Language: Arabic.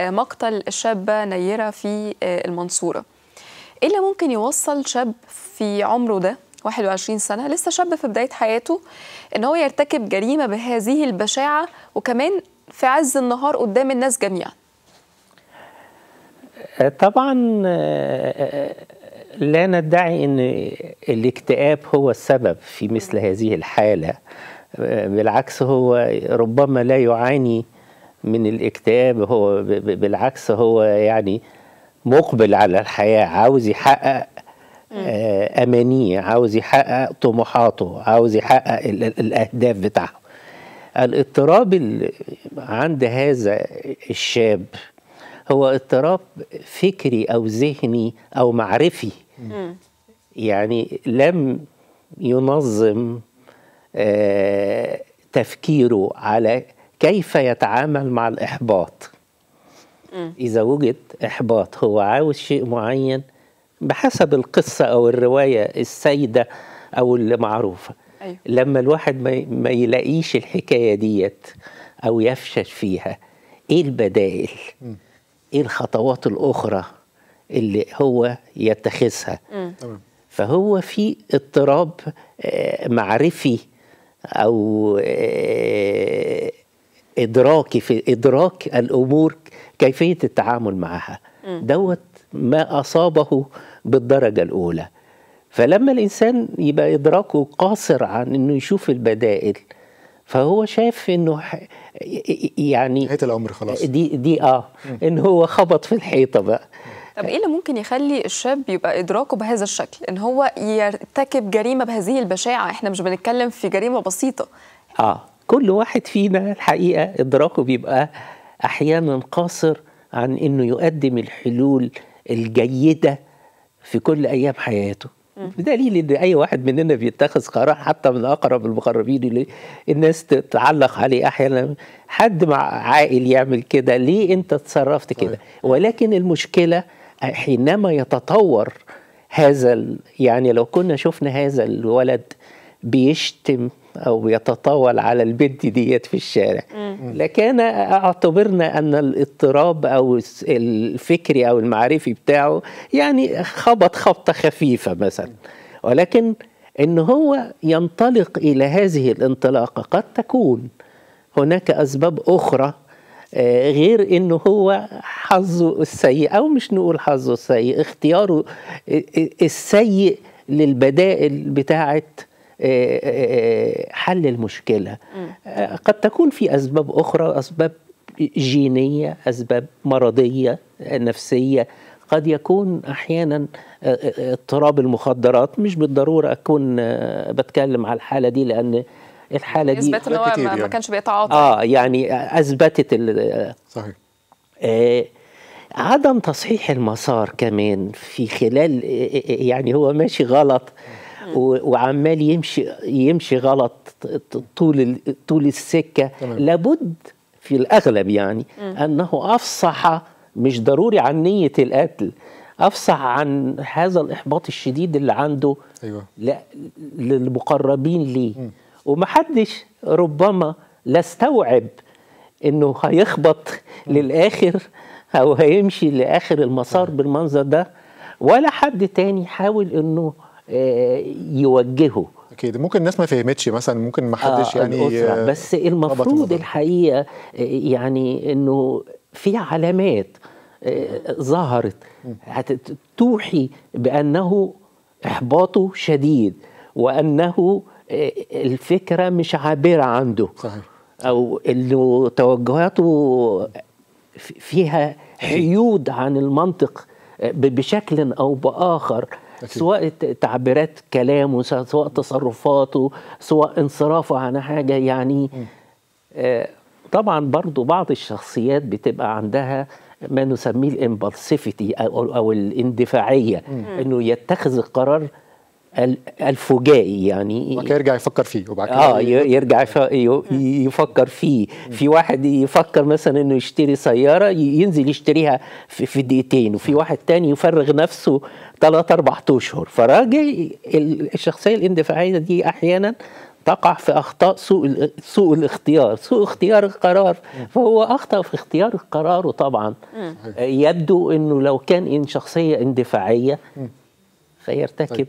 مقتل الشابة نيرة في آه، المنصورة إيه اللي ممكن يوصل شاب في عمره ده 21 سنة لسه شاب في بداية حياته إن هو يرتكب جريمة بهذه البشاعة وكمان في عز النهار قدام الناس جميعا آه، طبعا آه، لا ندعي ان الاكتئاب هو السبب في مثل هذه الحاله بالعكس هو ربما لا يعاني من الاكتئاب هو بالعكس هو يعني مقبل على الحياة عاوز يحقق آه، أمانية عاوز يحقق طموحاته عاوز يحقق الأهداف بتاعه الاضطراب اللي عند هذا الشاب هو اضطراب فكري أو ذهني أو معرفي يعني لم ينظم آه، تفكيره على كيف يتعامل مع الإحباط م. إذا وجد إحباط هو عاوز شيء معين بحسب القصة أو الرواية السيدة أو المعروفة أيوه. لما الواحد ما يلاقيش الحكاية ديت أو يفشل فيها إيه البدائل؟ م. إيه الخطوات الأخرى اللي هو يتخذها؟ تمام فهو في اضطراب آه، معرفي او آه، ادراكي في ادراك الامور كيفيه التعامل معها دوت ما اصابه بالدرجه الاولى فلما الانسان يبقى ادراكه قاصر عن انه يشوف البدائل فهو شاف انه يعني نهايه الامر خلاص دي دي اه ان هو خبط في الحيطه بقى طب ايه اللي ممكن يخلي الشاب يبقى ادراكه بهذا الشكل ان هو يرتكب جريمه بهذه البشاعه احنا مش بنتكلم في جريمه بسيطه اه كل واحد فينا الحقيقه ادراكه بيبقى احيانا قاصر عن انه يقدم الحلول الجيده في كل ايام حياته بدليل ان اي واحد مننا بيتخذ قرار حتى من اقرب المقربين اللي الناس تتعلق عليه احيانا حد مع عاقل يعمل كده ليه انت اتصرفت كده ولكن المشكله حينما يتطور هذا يعني لو كنا شفنا هذا الولد بيشتم او يتطاول على البنت ديت في الشارع لكن اعتبرنا ان الاضطراب او الفكري او المعرفي بتاعه يعني خبط خبطه خفيفه مثلا ولكن ان هو ينطلق الى هذه الانطلاقه قد تكون هناك اسباب اخرى آه، غير انه هو حظه السيء او مش نقول حظه السيء اختياره آه، آه، السيء للبدائل بتاعه آه، آه، آه، حل المشكله قد تكون في اسباب اخرى اسباب جينيه اسباب مرضيه نفسيه قد يكون احيانا اضطراب المخدرات مش بالضروره اكون بتكلم على الحاله دي لان الحاله دي أثبتت ان هو ما, يعني. ما كانش بيتعاطى اه يعني اثبتت صحيح آه عدم تصحيح المسار كمان في خلال يعني هو ماشي غلط وعمال يمشي يمشي غلط طول طول السكه تمام. لابد في الاغلب يعني انه افصح مش ضروري عن نيه القتل افصح عن هذا الاحباط الشديد اللي عنده ايوه للمقربين ليه ومحدش ربما لا استوعب انه هيخبط للاخر او هيمشي لاخر المسار بالمنظر ده ولا حد تاني حاول انه يوجهه اكيد ممكن الناس ما فهمتش مثلا ممكن ما حدش آه يعني آه بس المفروض الحقيقه يعني انه في علامات آه، ظهرت توحي بانه احباطه شديد وانه آه، الفكره مش عابره عنده صحيح. او انه توجهاته فيها حيود عن المنطق آه، بشكل او باخر أكيد. سواء تعبيرات كلامه سواء تصرفاته سواء انصرافه عن حاجه يعني آه طبعا برضو بعض الشخصيات بتبقى عندها ما نسميه الامبالسيفيتي او الاندفاعيه انه يتخذ القرار الفجائي يعني وبعد يرجع يفكر فيه وبعد كده اه يرجع يفكر فيه في واحد يفكر مثلا انه يشتري سياره ينزل يشتريها في دقيقتين وفي واحد تاني يفرغ نفسه ثلاث اربع اشهر فراجع الشخصيه الاندفاعيه دي احيانا تقع في اخطاء سوء سوء الاختيار، سوء اختيار القرار، فهو اخطا في اختيار قراره طبعا. يبدو انه لو كان إن شخصيه اندفاعيه فيرتكب طيب.